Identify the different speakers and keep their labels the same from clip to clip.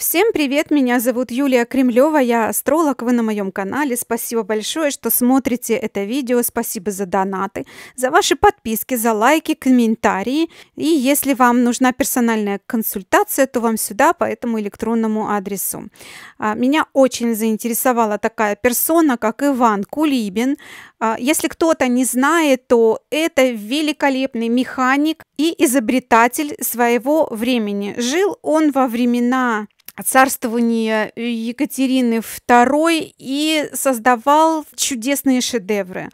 Speaker 1: Всем привет, меня зовут Юлия Кремлева, я астролог, вы на моем канале. Спасибо большое, что смотрите это видео, спасибо за донаты, за ваши подписки, за лайки, комментарии. И если вам нужна персональная консультация, то вам сюда по этому электронному адресу. А, меня очень заинтересовала такая персона, как Иван Кулибин. А, если кто-то не знает, то это великолепный механик и изобретатель своего времени. Жил он во времена царствования Екатерины II и создавал чудесные шедевры.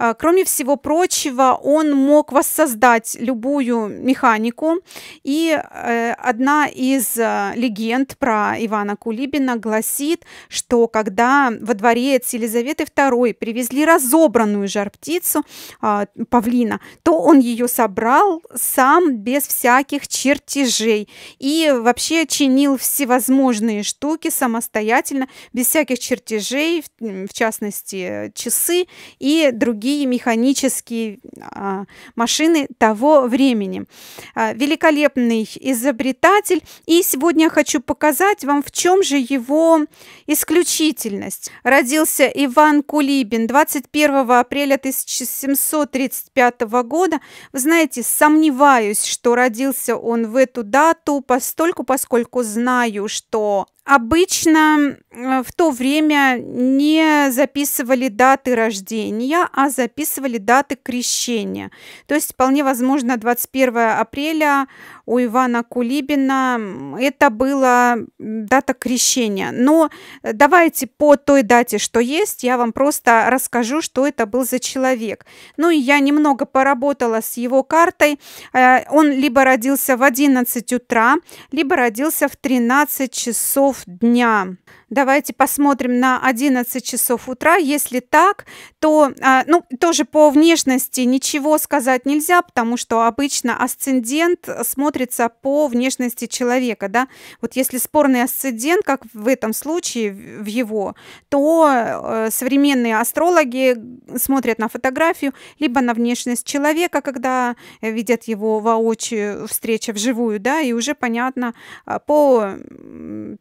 Speaker 1: А, кроме всего прочего, он мог воссоздать любую механику. И э, одна из э, легенд про Ивана Кулибина гласит, что когда во дворец Елизаветы II привезли разобранную собранную жар-птицу а, павлина, то он ее собрал сам без всяких чертежей и вообще чинил всевозможные штуки самостоятельно, без всяких чертежей, в, частности часы и другие механические а, машины того времени. А, великолепный изобретатель. И сегодня я хочу показать вам, в чем же его исключительность. Родился Иван Кулибин 21 1 апреля 1735 года. Вы знаете, сомневаюсь, что родился он в эту дату, постольку, поскольку знаю, что обычно э, в то время не записывали даты рождения, а записывали даты крещения. То есть вполне возможно 21 апреля у Ивана Кулибина это была дата крещения. Но давайте по той дате, что есть, я вам просто расскажу, что это был за человек. Ну и я немного поработала с его картой. Э, он либо родился в 11 утра, либо родился в 13 часов дня Давайте посмотрим на 11 часов утра. Если так, то а, ну, тоже по внешности ничего сказать нельзя, потому что обычно асцендент смотрится по внешности человека. Да? Вот если спорный асцендент, как в этом случае в его, то э, современные астрологи смотрят на фотографию, либо на внешность человека, когда видят его воочию, встреча вживую, да, и уже понятно а, по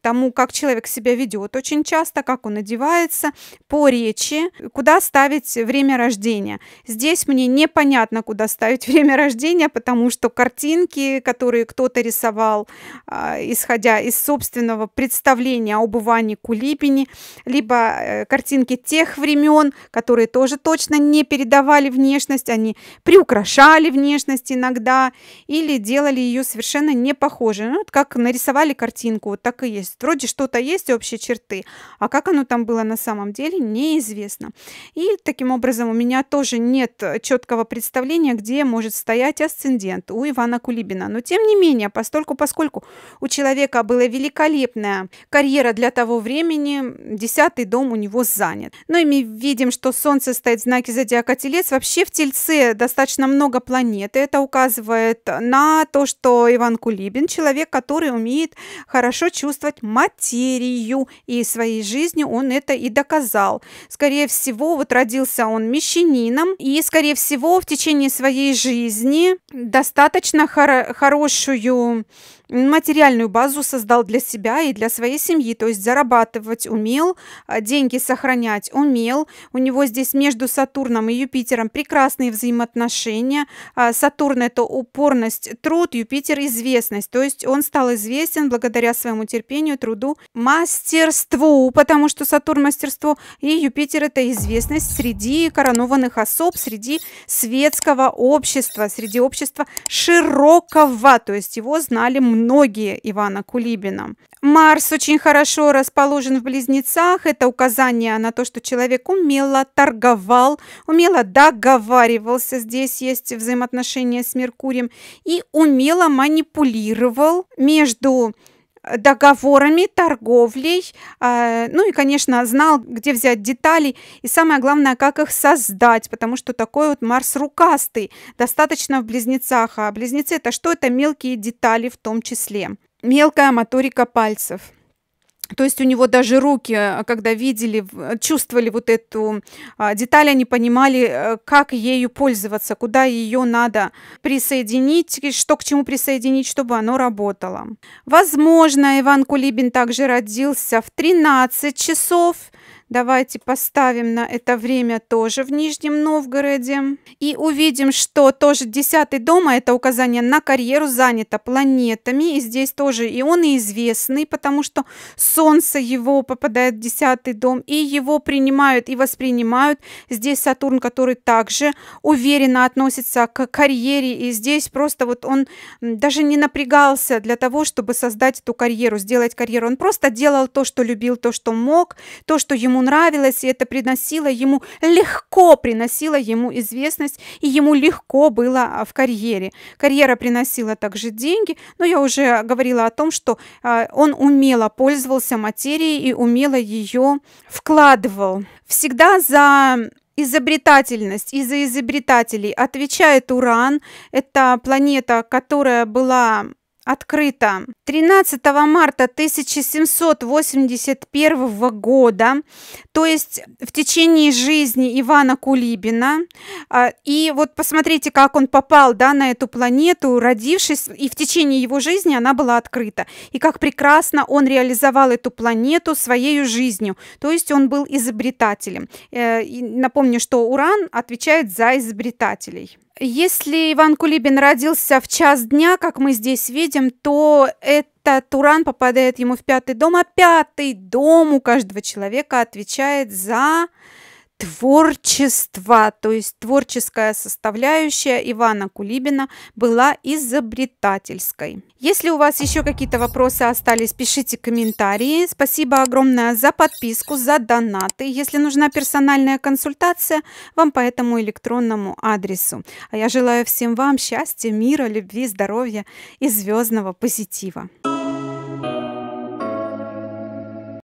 Speaker 1: тому, как человек себя ведет идет очень часто, как он одевается, по речи, куда ставить время рождения. Здесь мне непонятно, куда ставить время рождения, потому что картинки, которые кто-то рисовал, а, исходя из собственного представления об Иване Кулипине, либо э, картинки тех времен, которые тоже точно не передавали внешность, они приукрашали внешность иногда или делали ее совершенно не похожей. Ну, вот как нарисовали картинку, вот так и есть. Вроде что-то есть общее, черты. А как оно там было на самом деле, неизвестно. И таким образом у меня тоже нет э, четкого представления, где может стоять асцендент у Ивана Кулибина. Но тем не менее, постольку, поскольку у человека была великолепная карьера для того времени, десятый дом у него занят. Но и мы видим, что Солнце стоит в знаке зодиака Телец. Вообще в Тельце достаточно много планет, и это указывает на то, что Иван Кулибин человек, который умеет хорошо чувствовать материю и своей жизнью он это и доказал. Скорее всего, вот родился он мещанином, и, скорее всего, в течение своей жизни достаточно хор- хорошую материальную базу создал для себя и для своей семьи, то есть зарабатывать умел, а деньги сохранять умел. У него здесь между Сатурном и Юпитером прекрасные взаимоотношения. А Сатурн это упорность, труд, Юпитер известность, то есть он стал известен благодаря своему терпению, труду, мастер мастерству, потому что Сатурн мастерство и Юпитер это известность среди коронованных особ, среди светского общества, среди общества широкого, то есть его знали многие Ивана Кулибина. Марс очень хорошо расположен в близнецах. Это указание на то, что человек умело торговал, умело договаривался. Здесь есть взаимоотношения с Меркурием и умело манипулировал между договорами, торговлей, а, ну и, конечно, знал, где взять детали и самое главное, как их создать, потому что такой вот Марс рукастый, достаточно в близнецах, а близнецы это что? Это мелкие детали в том числе, мелкая моторика пальцев – то есть у него даже руки, а, когда видели, а, чувствовали вот эту а, деталь, они понимали, э, как ею пользоваться, куда ее надо присоединить, что к чему присоединить, чтобы оно работало. Возможно, Иван Кулибин также родился в 13 часов Давайте поставим на это время тоже в Нижнем Новгороде. И увидим, что тоже 10 дом, а это указание на карьеру, занято планетами. И здесь тоже и он известный, потому что Солнце его попадает в 10 дом, и его принимают и воспринимают. Здесь Сатурн, который также уверенно относится к карьере, и здесь просто вот он даже не напрягался для того, чтобы создать эту карьеру, сделать карьеру. Он просто делал то, что любил, то, что мог, то, что ему ему нравилось, и это приносило ему, легко приносило ему известность, и ему легко было а, в карьере. Карьера приносила также деньги, но я уже говорила о том, что а, он умело пользовался материей и умело ее вкладывал. Всегда за изобретательность и за изобретателей отвечает Уран. Это планета, которая была открыто. 13 марта 1781 года, то есть в течение жизни Ивана Кулибина. А, и вот посмотрите, как он попал да, на эту планету, родившись, и в течение его жизни она была открыта. И как прекрасно он реализовал эту планету своей жизнью, то есть он был изобретателем. Э, и напомню, что Уран отвечает за изобретателей. Если Иван Кулибин родился в час дня, как мы здесь видим, то это Туран попадает ему в пятый дом, а пятый дом у каждого человека отвечает за творчество, то есть творческая составляющая Ивана Кулибина была изобретательской. Если у вас еще какие-то вопросы остались, пишите комментарии. Спасибо огромное за подписку, за донаты. Если нужна персональная консультация, вам по этому электронному адресу. А я желаю всем вам счастья, мира, любви, здоровья и звездного позитива.